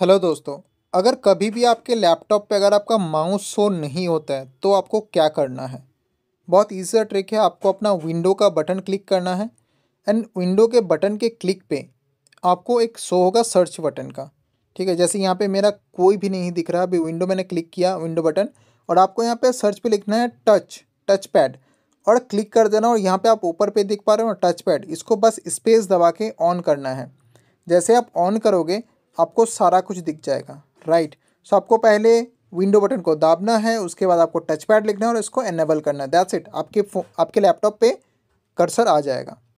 hello दोस्तों अगर कभी भी आपके लैपटॉप पे अगर आपका माउस शो नहीं होता है तो आपको क्या करना है बहुत ईजी ट्रिक है आपको अपना विंडो का बटन क्लिक करना है एंड विंडो के बटन के क्लिक पे आपको एक शो होगा सर्च बटन का ठीक है जैसे यहाँ पे मेरा कोई भी नहीं दिख रहा अभी विंडो मैंने क्लिक किया विंडो बटन और आपको यहाँ पर सर्च पर लिखना है टच टच पैड और क्लिक कर देना और यहाँ पर आप ऊपर पे दिख पा रहे हो टच पैड इसको बस स्पेस दबा के ऑन करना है जैसे आप ऑन करोगे आपको सारा कुछ दिख जाएगा राइट सो आपको पहले विंडो बटन को दाबना है उसके बाद आपको टच पैड लिखना है और इसको एनेबल करना है दैट्स इट आपके आपके लैपटॉप पे कर्सर आ जाएगा